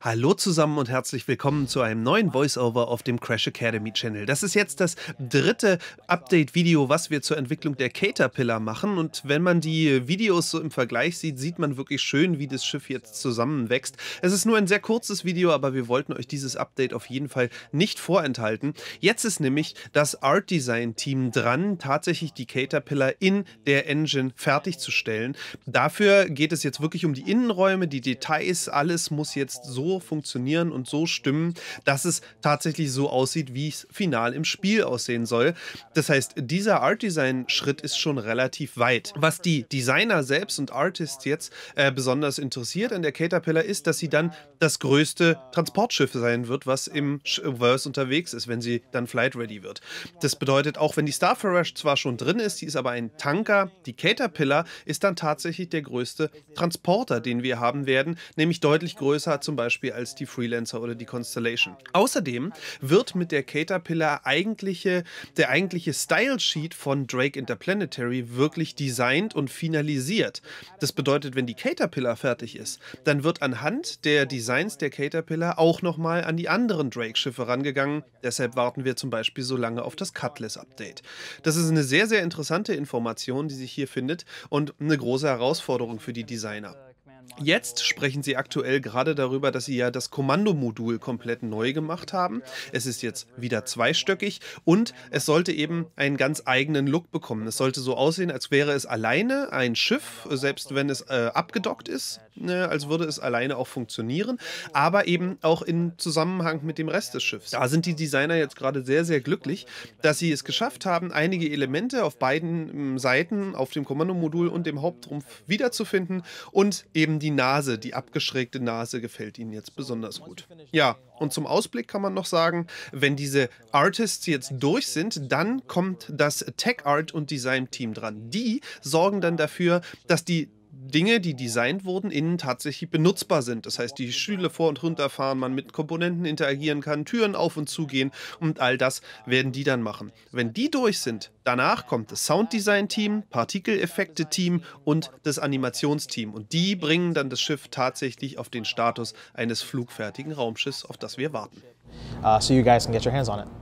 Hallo zusammen und herzlich willkommen zu einem neuen Voiceover auf dem Crash Academy Channel. Das ist jetzt das dritte Update-Video, was wir zur Entwicklung der Caterpillar machen. Und wenn man die Videos so im Vergleich sieht, sieht man wirklich schön, wie das Schiff jetzt zusammenwächst. Es ist nur ein sehr kurzes Video, aber wir wollten euch dieses Update auf jeden Fall nicht vorenthalten. Jetzt ist nämlich das Art Design Team dran, tatsächlich die Caterpillar in der Engine fertigzustellen. Dafür geht es jetzt wirklich um die Innenräume, die Details, alles muss jetzt so so funktionieren und so stimmen, dass es tatsächlich so aussieht, wie es final im Spiel aussehen soll. Das heißt, dieser Art Design Schritt ist schon relativ weit. Was die Designer selbst und Artists jetzt äh, besonders interessiert an der Caterpillar ist, dass sie dann das größte Transportschiff sein wird, was im Verse unterwegs ist, wenn sie dann flight ready wird. Das bedeutet, auch wenn die Starfarer zwar schon drin ist, die ist aber ein Tanker, die Caterpillar ist dann tatsächlich der größte Transporter, den wir haben werden, nämlich deutlich größer zum Beispiel Beispiel als die Freelancer oder die Constellation. Außerdem wird mit der Caterpillar eigentliche, der eigentliche Style-Sheet von Drake Interplanetary wirklich designt und finalisiert. Das bedeutet, wenn die Caterpillar fertig ist, dann wird anhand der Designs der Caterpillar auch nochmal an die anderen Drake-Schiffe rangegangen. Deshalb warten wir zum Beispiel so lange auf das Cutlass-Update. Das ist eine sehr, sehr interessante Information, die sich hier findet und eine große Herausforderung für die Designer. Jetzt sprechen sie aktuell gerade darüber, dass sie ja das Kommandomodul komplett neu gemacht haben. Es ist jetzt wieder zweistöckig und es sollte eben einen ganz eigenen Look bekommen. Es sollte so aussehen, als wäre es alleine ein Schiff, selbst wenn es äh, abgedockt ist, ne, als würde es alleine auch funktionieren, aber eben auch in Zusammenhang mit dem Rest des Schiffs. Da sind die Designer jetzt gerade sehr, sehr glücklich, dass sie es geschafft haben, einige Elemente auf beiden ähm, Seiten, auf dem Kommandomodul und dem Hauptrumpf wiederzufinden und eben eben die Nase, die abgeschrägte Nase gefällt ihnen jetzt besonders gut. Ja, und zum Ausblick kann man noch sagen, wenn diese Artists jetzt durch sind, dann kommt das Tech Art und Design Team dran. Die sorgen dann dafür, dass die Dinge, die designt wurden, innen tatsächlich benutzbar sind. Das heißt, die Schüler vor und runterfahren, man mit Komponenten interagieren kann, Türen auf und zu gehen und all das werden die dann machen. Wenn die durch sind, danach kommt das Sounddesign-Team, Partikeleffekte-Team und das Animationsteam und die bringen dann das Schiff tatsächlich auf den Status eines flugfertigen Raumschiffs, auf das wir warten. Uh, so you guys can get your hands on it.